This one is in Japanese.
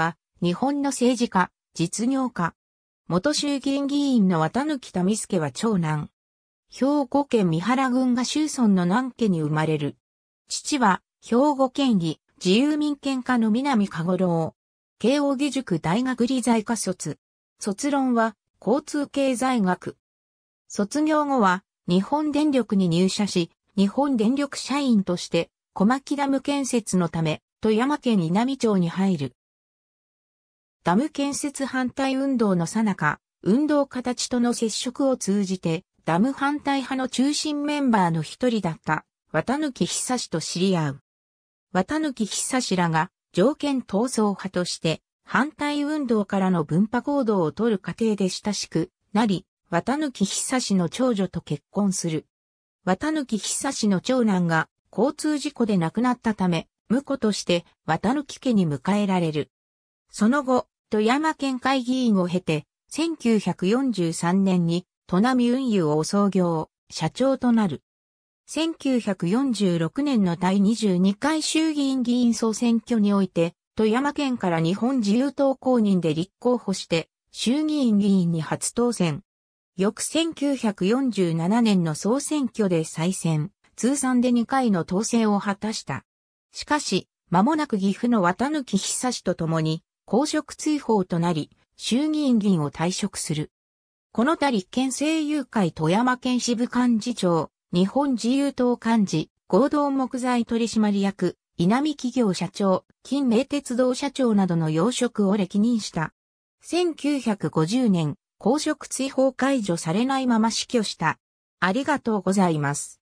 は、日本の政治家、実業家。元衆議院議員の綿貫民助は長男。兵庫県三原郡が州村の南家に生まれる。父は、兵庫県議、自由民権家の南加五郎。慶応義塾大学理財科卒。卒論は、交通経済学。卒業後は、日本電力に入社し、日本電力社員として、小牧ダム建設のため、富山県稲美町に入る。ダム建設反対運動の最中、運動家たちとの接触を通じて、ダム反対派の中心メンバーの一人だった、綿貫久志と知り合う。綿貫久志らが、条件闘争派として、反対運動からの分派行動を取る過程で親しくなり、綿貫久志の長女と結婚する。綿貫久志の長男が交通事故で亡くなったため、婿として綿貫家に迎えられる。その後、富山県会議員を経て、1943年に、トナ運輸を創業、社長となる。1946年の第22回衆議院議員総選挙において、富山県から日本自由党公認で立候補して、衆議院議員に初当選。翌1947年の総選挙で再選、通算で2回の当選を果たした。しかし、間もなく岐阜の綿貫久氏と共に、公職追放となり、衆議院議員を退職する。この他立憲政友会富山県支部幹事長、日本自由党幹事、合同木材取締役、稲見企業社長、近名鉄道社長などの要職を歴任した。1950年、公職追放解除されないまま死去した。ありがとうございます。